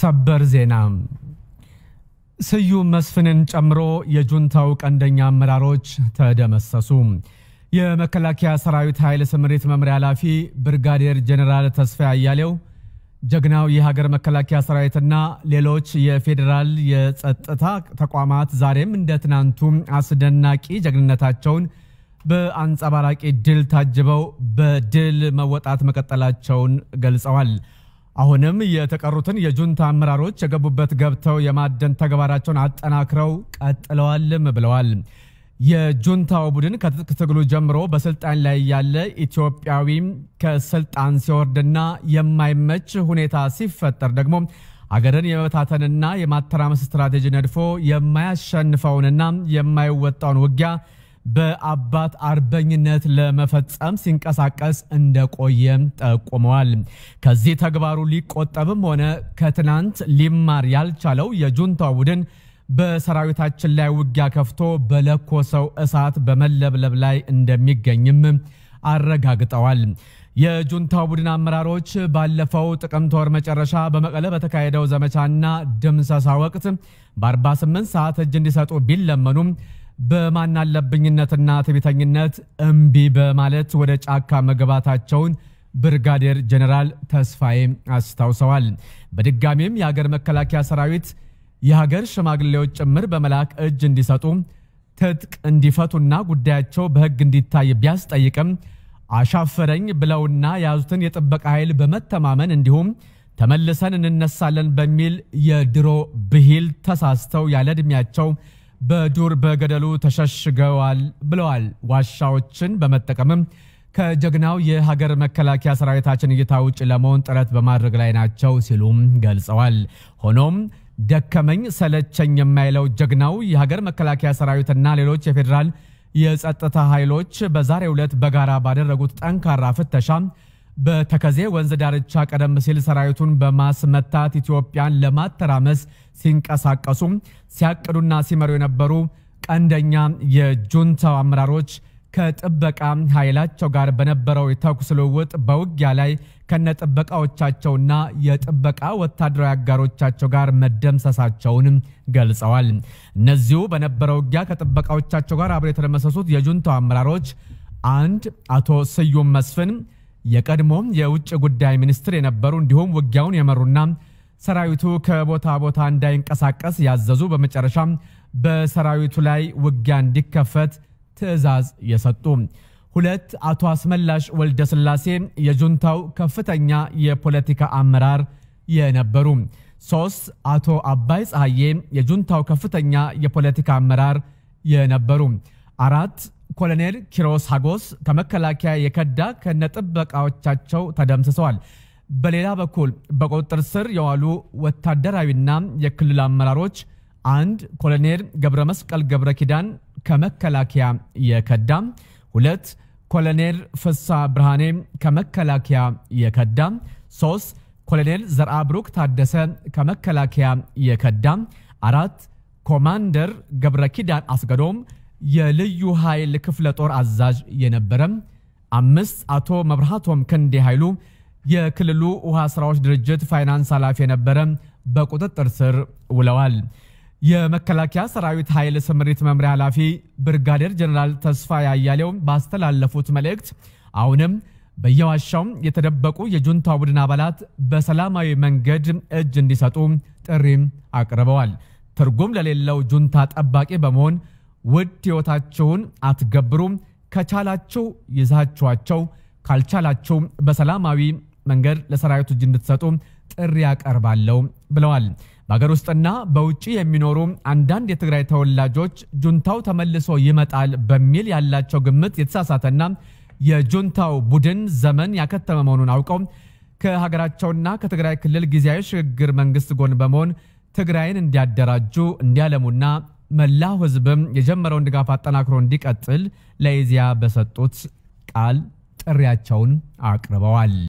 ሰበር ዜና ስዩም መስፍንን ጨምሮ የጁንታው ቀንደኛ አመራሮች ተደመሰሱ። የመከላከያ ሰራዊት ኃይል ስምሪት መምሪያ ኃላፊ ብርጋዴር ጀኔራል ተስፋዬ አያሌው ጀግናው የሀገር መከላከያ ሰራዊትና ሌሎች የፌዴራል የጸጥታ ተቋማት ዛሬም እንደ ትናንቱ አስደናቂ ጀግንነታቸውን በአንጸባራቂ ድል ታጅበው በድል መወጣት መቀጠላቸውን ገልጸዋል። አሁንም የተቀሩትን የጁንታ አመራሮች የገቡበት ገብተው የማደን ተግባራቸውን አጠናክረው ቀጥለዋልም ብለዋል። የጁንታው ቡድን ከትጥቅ ትግሉ ጀምሮ በስልጣን ላይ ያለ ኢትዮጵያዊም ከስልጣን ሲወርድና የማይመች ሁኔታ ሲፈጠር ደግሞ አገርን የመበታተንና የማተራመስ ስትራቴጂ ነድፎ የማያሸንፈውንና የማይወጣውን ውጊያ በአባት አርበኝነት ለመፈጸም ሲንቀሳቀስ እንደቆየም ጠቁመዋል። ከዚህ ተግባሩ ሊቆጠብም ሆነ ከትናንት ሊማር ያልቻለው የጁንታ ቡድን በሰራዊታችን ላይ ውጊያ ከፍቶ በለኮሰው እሳት በመለብለብ ላይ እንደሚገኝም አረጋግጠዋል። የጁንታ ቡድን አመራሮች ባለፈው ጥቅምት ወር መጨረሻ በመቀለ በተካሄደው ዘመቻና ድምሰሳ ወቅት በ48 ሰዓት እጅ እንዲሰጡ ቢለመኑም በማናለብኝነትና ትቢተኝነት እምቢ በማለት ወደ ጫካ መግባታቸውን ብርጋዴር ጀነራል ተስፋዬ አስታውሰዋል። በድጋሚም የሀገር መከላከያ ሰራዊት የሀገር ሽማግሌዎች ጭምር በመላክ እጅ እንዲሰጡ ትጥቅ እንዲፈቱና ጉዳያቸው በህግ እንዲታይ ቢያስጠይቅም አሻፈረኝ ብለውና የያዙትን የጥበቃ ኃይል በመተማመን እንዲሁም ተመልሰን እንነሳለን በሚል የድሮ ብሂል ተሳስተው ያለ ዕድሜያቸው በዱር በገደሉ ተሸሽገዋል ብለዋል። ዋሻዎችን በመጠቀምም ከጀግናው የሀገር መከላከያ ሰራዊታችን እይታ ውጭ ለመሆን ጥረት በማድረግ ላይ ናቸው ሲሉም ገልጸዋል። ሆኖም ደከመኝ ሰለቸኝ የማይለው ጀግናው የሀገር መከላከያ ሰራዊትና ሌሎች የፌዴራል የጸጥታ ኃይሎች በዛሬው ዕለት በጋራ ባደረጉት ጠንካራ ፍተሻ በተከዜ ወንዝ ዳርቻ ቀደም ሲል ሰራዊቱን በማስመታት ኢትዮጵያን ለማተራመስ ሲንቀሳቀሱ ሲያቅዱና ሲመሩ የነበሩ ቀንደኛ የጁንታው አመራሮች ከጥበቃ ኃይላቸው ጋር በነበረው የተኩስ ልውውጥ በውጊያ ላይ ከነጥበቃዎቻቸውና የጥበቃ ወታደራዊ አጋሮቻቸው ጋር መደምሰሳቸውን ገልጸዋል። እነዚሁ በነበረው ውጊያ ከጥበቃዎቻቸው ጋር አብረው የተደመሰሱት የጁንታው አመራሮች አንድ አቶ ስዩም መስፍን የቀድሞም የውጭ ጉዳይ ሚኒስትር የነበሩ እንዲሁም ውጊያውን የመሩና ሰራዊቱ ከቦታ ቦታ እንዳይንቀሳቀስ ያዘዙ፣ በመጨረሻም በሰራዊቱ ላይ ውጊያ እንዲከፈት ትዕዛዝ የሰጡ ሁለት አቶ አስመላሽ ወልደ ስላሴ የጁንታው ከፍተኛ የፖለቲካ አመራር የነበሩ፣ ሶስት አቶ አባይ ፀሐዬ የጁንታው ከፍተኛ የፖለቲካ አመራር የነበሩ፣ አራት ኮሎኔል ኪሮስ ሀጎስ ከመከላከያ የከዳ ከነጥበቃዎቻቸው ተደምስሰዋል። በሌላ በኩል በቁጥጥር ስር የዋሉ ወታደራዊና የክልል አመራሮች አንድ ኮሎኔል ገብረ መስቀል ገብረ ኪዳን ከመከላከያ የከዳ፣ ሁለት ኮሎኔል ፍሳ ብርሃኔ ከመከላከያ የከዳ፣ ሶስት ኮሎኔል ዘርአብሩክ ታደሰ ከመከላከያ የከዳ፣ አራት ኮማንደር ገብረ ኪዳን አስገዶም የልዩ ኃይል ክፍለ ጦር አዛዥ የነበረ፣ አምስት አቶ መብርሃቶም ክንዴ ኃይሉ የክልሉ ውሃ ስራዎች ድርጅት ፋይናንስ ኃላፊ የነበረ በቁጥጥር ስር ውለዋል። የመከላከያ ሰራዊት ኃይል ስምሪት መምሪያ ኃላፊ ብርጋዴር ጀነራል ተስፋ ያያሌው ባስተላለፉት መልእክት አሁንም በየዋሻው የተደበቁ የጁንታ ቡድን አባላት በሰላማዊ መንገድ እጅ እንዲሰጡ ጥሪም አቅርበዋል። ትርጉም ለሌለው ጁንታ ጠባቂ በመሆን ውድ ሕይወታቸውን አትገብሩም። ከቻላቸው ይዛችኋቸው፣ ካልቻላቸው በሰላማዊ መንገድ ለሰራዊቱ እጅ እንድትሰጡ ጥሪ ያቀርባለሁ ብለዋል። በሀገር ውስጥና በውጭ የሚኖሩ አንዳንድ የትግራይ ተወላጆች ጁንታው ተመልሶ ይመጣል በሚል ያላቸው ግምት የተሳሳተና የጁንታው ቡድን ዘመን ያከተመ መሆኑን አውቀው ከሀገራቸውና ከትግራይ ክልል ጊዜያዊ ሽግግር መንግስት ጎን በመሆን ትግራይን እንዲያደራጁ እንዲያለሙና መላው ህዝብም የጀመረውን ድጋፍ አጠናክሮ እንዲቀጥል ለኢዜአ በሰጡት ቃል ጥሪያቸውን አቅርበዋል።